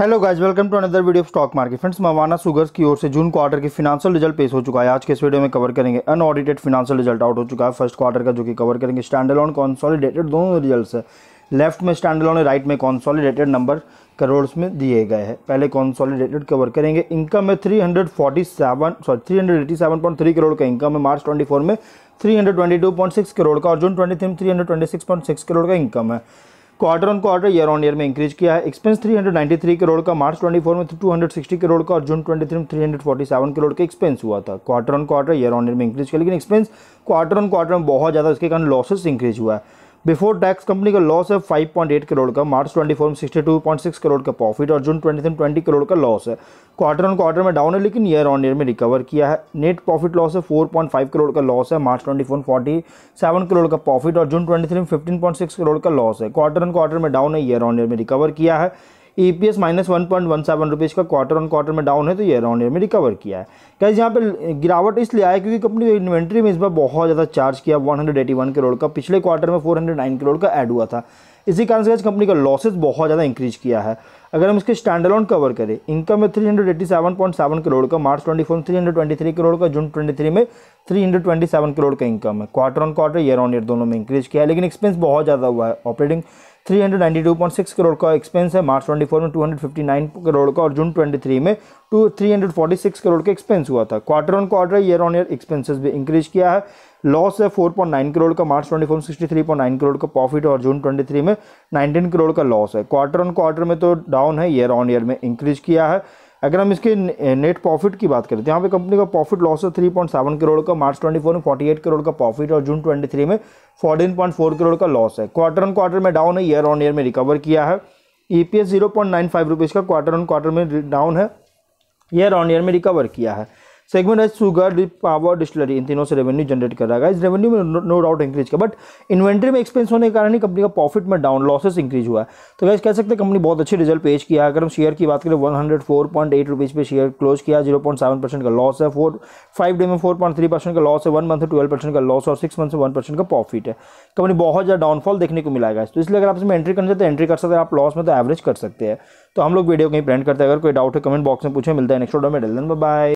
hello guys welcome to another video of stock market friends Mawana Sugars की ओर से June quarter की financial result पेश हो चुका है आज के इस वीडियो में कवर करेंगे अनऑडिटेड फिनांशियल रिजल्ट आउट हो चुका है फर्स्ट क्वार्टर का जो कि कवर करेंगे स्टैंडर्ड ऑन कॉन्सॉलीडेटेड दोनों रिजल्ट है लेफ्ट में स्टैंड ऑन राइट में कॉन्सॉलीडेटेड नंबर करोड़ में दिए गए हैं पहले कॉन्सॉलीडेटेड कवर करेंगे इनकम में थ्री सॉरी थ्री करोड़ का इनकम है मार्च ट्वेंटी में थ्री करोड़ का और जून ट्वेंटी में 326.6 करोड़ का इनकम है quarter on quarter year on year में इंक्रीज किया है एक्सपेंस 393 करोड़ का मार्च 24 में 260 करोड़ का और जून 23 में 347 करोड़ का एक्सपेंस हुआ था quarter on quarter year on year में इंक्रीज किया लेकिन एक्सपेंस क्वार्टर ऑन क्वार्टर में बहुत ज़्यादा इसके कारण लॉसेस इंक्रीज हुआ है बिफोर टैक्स कंपनी का लॉस है 5.8 करोड़ का मार्च 24 में 62.6 करोड़ का प्रॉफिट और जून 23 में 20 करोड़ का लॉस है क्वार्टर ऑन क्वार्टर में डाउन है लेकिन ईयर ऑन ईयर में रिकवर किया है नेट प्रॉफिट लॉस है 4.5 करोड़ का लॉस है मार्च 24 फोर्टी 47 करोड़ का प्रॉफिट और जून 23 में 15.6 करोड़ का लॉस है क्वार्टर ऑन क्वार्टर में डाउन है ईयर ऑन ईयर में रिकवर किया है E P S minus one point one seven rupees का क्वार्टर ऑन क्वार्टर में डाउन है तो ये राउंड ईयर में रिकवर किया है क्या यहाँ पे गिरावट इसलिए आया क्योंकि कंपनी इन्वेंट्री में इस बार बहुत ज़्यादा चार्ज किया 181 करोड़ का पिछले क्वार्टर में 409 करोड़ का ऐड हुआ था इसी कारण से कंपनी का लॉसेज बहुत ज़्यादा इंक्रीज किया है अगर हम इसके स्टैंडलॉन कवर करें इनकम में सेवन करोड़ का मार्च 24 ट्वेंटी थ्री करोड़ का जून थ्री में सेवन करोड़ का इनकम है quarter on quarter year on year दोनों में इंक्रीज किया है लेकिन एक्सपेंस बहुत ज़्यादा हुआ है ऑपरेटिंग 392.6 करोड़ का एक्सपेंस है मार्च 24 में 259 करोड़ का और जून 23 में टू 346 करोड़ का एक्सपेंस हुआ था quarter on quarter year on year expenses भी इंक्रीज किया है लॉस है 4.9 करोड़ का मार्च 24 में 63.9 करोड़ का प्रॉफिट और जून 23 में 19 करोड़ का लॉस है क्वार्टर ऑन क्वार्टर में तो डाउन है ईयर ऑन ईयर में इंक्रीज किया है अगर हम इसके नेट प्रॉफिट की बात करें तो यहाँ पे कंपनी का प्रॉफिट लॉस है थ्री पॉइंट सेवन करोड़ का मार्च ट्वेंटी फोर में फोर्टी एट करोड़ का प्रॉफिट और जून ट्वेंटी थ्री में फोर्टीन पॉइंट फोर करोड़ का लॉस है क्वार्टर ऑन क्वार्टर में डाउन है ईयर ऑन ईयर में रिकवर किया है E P S zero point nine five rupees का क्वार्टर ऑन क्वार्टर में डाउन है ईयर ऑन ईयर में रिकवर किया है सेगमेंट है सुगर डिप पावर डिस्टलरी इन तीनों से रेवेन्यू जनरेट कर रहा है इस रेवेन्यू में नो डाउट इंक्रीज किया बट इन्वेंट्री में एक्सपेंस होने के कारण ही कंपनी का प्रॉफिट में डाउन लॉसेस इंक्रीज हुआ है तो गाइज कह सकते हैं कंपनी बहुत अच्छे रिजल्ट पेश किया अगर हम शेयर की बात करें one hundred four point eight rupees पे शेयर क्लोज किया जीरो पॉइंट सेवन परसेंट का लॉस है फोर फाइव डे में फोर पॉइंट थ्री परसेंट का लॉस है वन मंथ ट्वेल्व परसेंट का लॉस और सिक्स मंथ से वन परसेंट का प्रॉफिट है कंपनी बहुत ज़्यादा डाउनफॉल देखने को मिला है तो इसलिए अगर आप इसमें एंट्री करना चाहते हैं एंट्री कर सकते हैं आप लॉस में तो एवरेज कर सकते हैं तो हम लोग वीडियो कहीं प्रेंट करते हैं अगर कोई डाउट है कमेंट बॉक्स में पूछे मिलता है नेक्स्ट ऑर्डर में डेल बाय